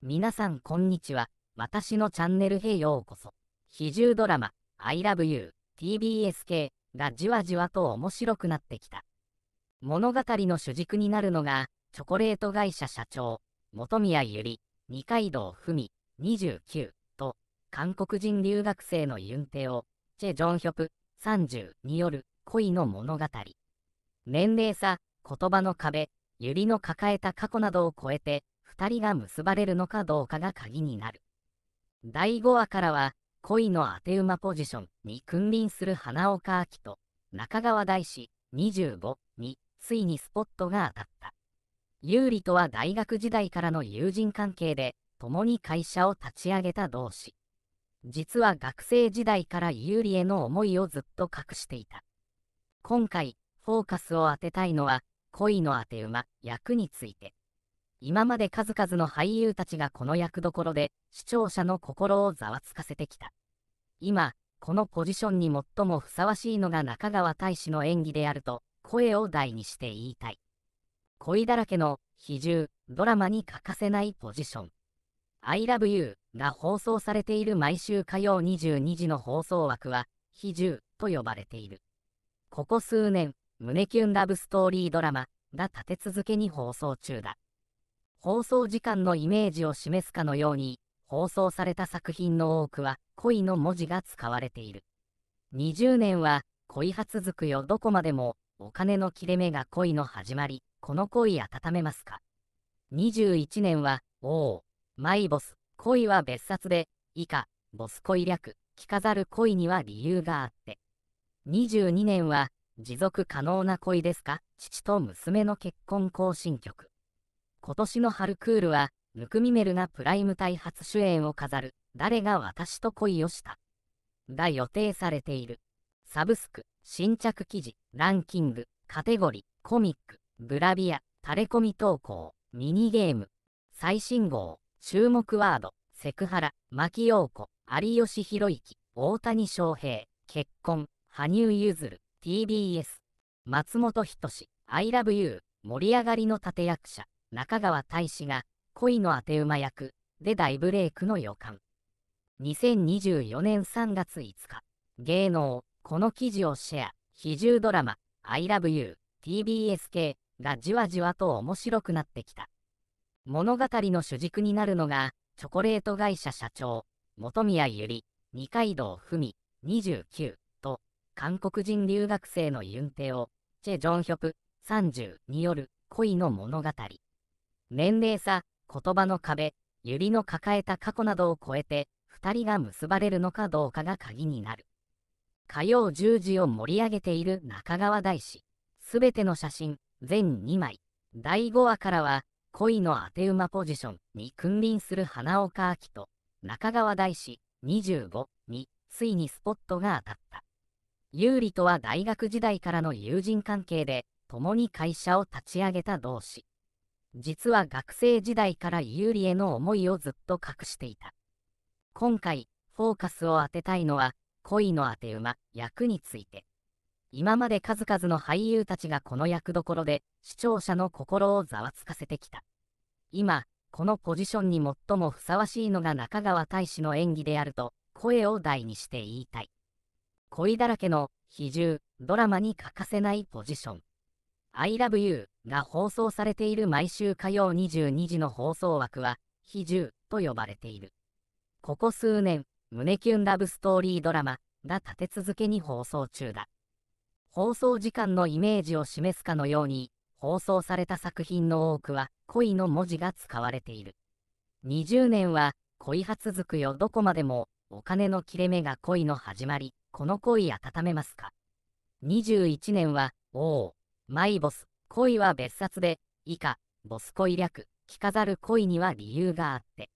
皆さんこんにちは。私のチャンネルへようこそ。比重ドラマ、I love you, TBS 系がじわじわと面白くなってきた。物語の主軸になるのが、チョコレート会社社長、本宮ゆり、二階堂ふみ、29と、韓国人留学生のユンテオ、チェ・ジョンヒョプ、30による恋の物語。年齢差、言葉の壁、ゆりの抱えた過去などを超えて、人が結ばれるのかどうかが鍵になる。第5話からは、恋の当て馬ポジションに君臨する花岡明と中川大志25についにスポットが当たった。有利とは大学時代からの友人関係で、共に会社を立ち上げた同志。実は学生時代から有利への思いをずっと隠していた。今回、フォーカスを当てたいのは、恋の当て馬役について。今まで数々の俳優たちがこの役どころで視聴者の心をざわつかせてきた。今、このポジションに最もふさわしいのが中川大志の演技であると声を大にして言いたい。恋だらけの比重、ドラマに欠かせないポジション。I love you が放送されている毎週火曜22時の放送枠は、比重と呼ばれている。ここ数年、胸キュンラブストーリードラマが立て続けに放送中だ。放送時間のイメージを示すかのように、放送された作品の多くは恋の文字が使われている。20年は恋は続くよどこまでも、お金の切れ目が恋の始まり、この恋温めますか。21年は、おお、マイボス、恋は別冊で、以下、ボス恋略、着飾る恋には理由があって。22年は、持続可能な恋ですか父と娘の結婚行進曲。今年の春クールは、ぬくみメルがプライム隊初主演を飾る、誰が私と恋をしたが予定されている。サブスク、新着記事、ランキング、カテゴリー、コミック、グラビア、タレコミ投稿、ミニゲーム、最新号、注目ワード、セクハラ、牧陽子、有吉弘行、大谷翔平、結婚、羽生結弦、TBS、松本人志、I love you、盛り上がりの立役者。中川大志が恋の当て馬役で大ブレイクの予感。2024年3月5日、芸能、この記事をシェア、比重ドラマ、I love you, TBS 系がじわじわと面白くなってきた。物語の主軸になるのが、チョコレート会社社長、本宮ゆり、二階堂ふみ、29と、韓国人留学生のユンテオ、チェ・ジョンヒョプ、30による恋の物語。年齢差、言葉の壁、ゆりの抱えた過去などを超えて、2人が結ばれるのかどうかが鍵になる。火曜10時を盛り上げている中川大師。すべての写真、全2枚。第5話からは、恋の当て馬ポジションに君臨する花岡明と、中川大師25に、ついにスポットが当たった。有利とは大学時代からの友人関係で、共に会社を立ち上げた同志。実は学生時代から有利への思いをずっと隠していた。今回、フォーカスを当てたいのは、恋の当て馬、役について。今まで数々の俳優たちがこの役どころで、視聴者の心をざわつかせてきた。今、このポジションに最もふさわしいのが中川大志の演技であると、声を大にして言いたい。恋だらけの、比重、ドラマに欠かせないポジション。I Love You が放送されている毎週火曜22時の放送枠は、比重と呼ばれている。ここ数年、胸キュンラブストーリードラマが立て続けに放送中だ。放送時間のイメージを示すかのように、放送された作品の多くは恋の文字が使われている。20年は恋は続くよどこまでもお金の切れ目が恋の始まり、この恋温めますか。21年は、おお、マイボス、恋は別冊で、以下、ボス恋略、着飾る恋には理由があって。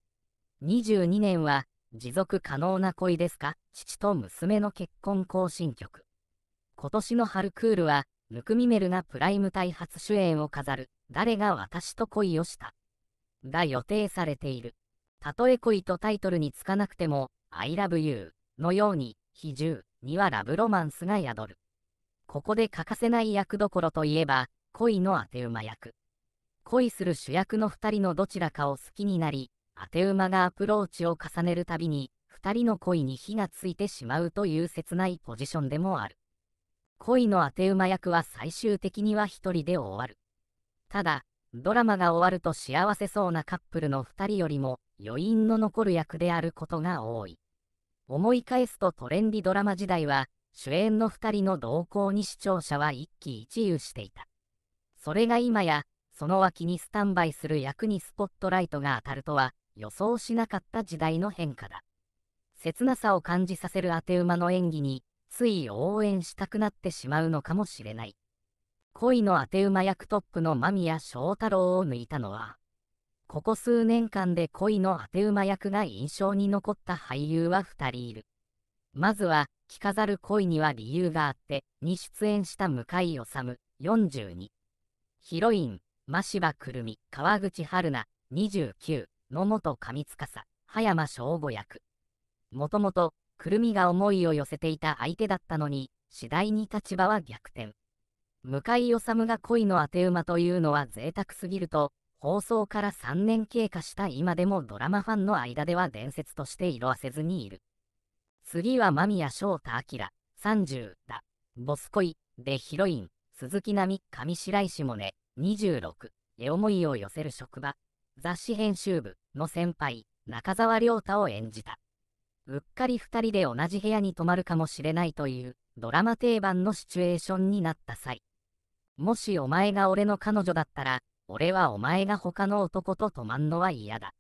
22年は、持続可能な恋ですか父と娘の結婚行進曲。今年の春クールは、ムクミメルがプライム隊初主演を飾る、誰が私と恋をしたが予定されている。たとえ恋とタイトルにつかなくても、I love you のように、比重にはラブロマンスが宿る。ここで欠かせない役どころといえば、恋の当て馬役。恋する主役の2人のどちらかを好きになり、当て馬がアプローチを重ねるたびに、2人の恋に火がついてしまうという切ないポジションでもある。恋の当て馬役は最終的には1人で終わる。ただ、ドラマが終わると幸せそうなカップルの2人よりも余韻の残る役であることが多い。思い返すとトレンディドラマ時代は、主演の2人の動向に視聴者は一喜一憂していた。それが今や、その脇にスタンバイする役にスポットライトが当たるとは予想しなかった時代の変化だ。切なさを感じさせる当て馬の演技に、つい応援したくなってしまうのかもしれない。恋の当て馬役トップの間宮祥太朗を抜いたのは、ここ数年間で恋の当て馬役が印象に残った俳優は2人いる。まずは、着飾る恋には理由があって、に出演した向井治、42。ヒロイン、真柴くるみ、川口春奈、29、野本上司、葉山翔吾役。もともと、くるみが思いを寄せていた相手だったのに、次第に立場は逆転。向井治が恋の当て馬というのは贅沢すぎると、放送から3年経過した今でもドラマファンの間では伝説として色あせずにいる。次は間宮祥太明、30だ。ボス恋でヒロイン、鈴木奈美、上白石萌音、26絵思いを寄せる職場、雑誌編集部の先輩、中澤亮太を演じた。うっかり2人で同じ部屋に泊まるかもしれないというドラマ定番のシチュエーションになった際、もしお前が俺の彼女だったら、俺はお前が他の男と泊まんのは嫌だ。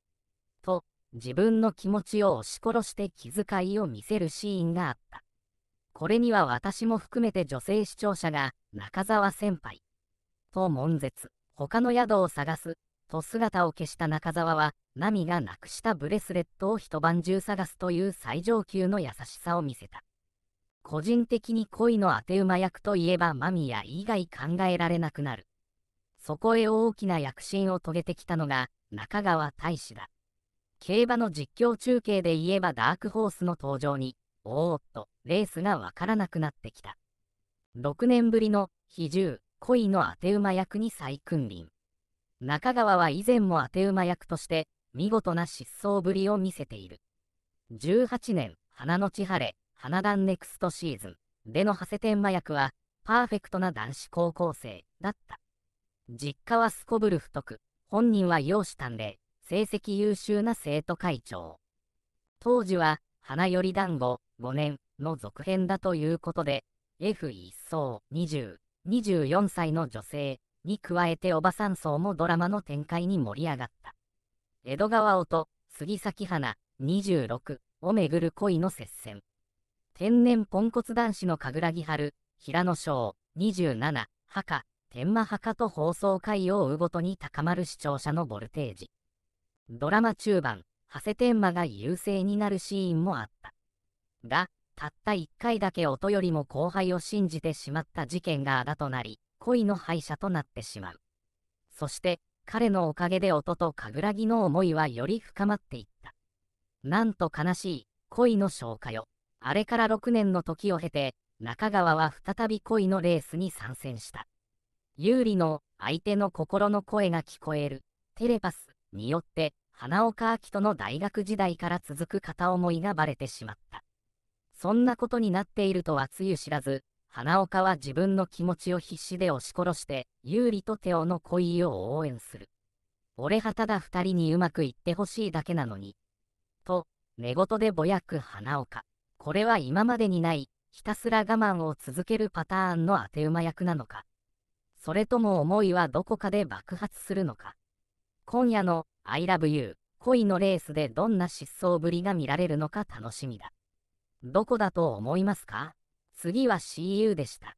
自分の気持ちを押し殺して気遣いを見せるシーンがあった。これには私も含めて女性視聴者が、中澤先輩、と悶絶、他の宿を探す、と姿を消した中澤は、ナミがなくしたブレスレットを一晩中探すという最上級の優しさを見せた。個人的に恋の当て馬役といえばマミヤ以外考えられなくなる。そこへ大きな躍進を遂げてきたのが、中川大志だ。競馬の実況中継で言えばダークホースの登場に、おーっと、レースがわからなくなってきた。6年ぶりの、比重、恋の当て馬役に再君臨。中川は以前も当て馬役として、見事な失踪ぶりを見せている。18年、花の千晴れ、花壇ネクストシーズン、での長谷天馬役は、パーフェクトな男子高校生、だった。実家はすこぶる太く、本人は容姿端麗、成績優秀な生徒会長。当時は、花より団子5年の続編だということで、F1 層20、24歳の女性に加えておばさん層もドラマの展開に盛り上がった。江戸川と杉咲花、26をめぐる恋の接戦。天然ポンコツ男子の神楽木春、平野翔、27、墓、天満墓と放送回を追うごとに高まる視聴者のボルテージ。ドラマ中盤、長谷天馬が優勢になるシーンもあった。が、たった1回だけ音よりも後輩を信じてしまった事件があだとなり、恋の敗者となってしまう。そして、彼のおかげで音と楽木の思いはより深まっていった。なんと悲しい、恋の消化よ。あれから6年の時を経て、中川は再び恋のレースに参戦した。有利の相手の心の声が聞こえる、テレパスによって、花岡明との大学時代から続く片思いがバレてしまった。そんなことになっているとはつゆ知らず、花岡は自分の気持ちを必死で押し殺して、有利とテオの恋を応援する。俺はただ二人にうまくいってほしいだけなのに。と、寝言でぼやく花岡。これは今までにない、ひたすら我慢を続けるパターンの当て馬役なのか。それとも思いはどこかで爆発するのか。今夜の I love you 恋のレースでどんな失踪ぶりが見られるのか楽しみだ。どこだと思いますか次は CU でした。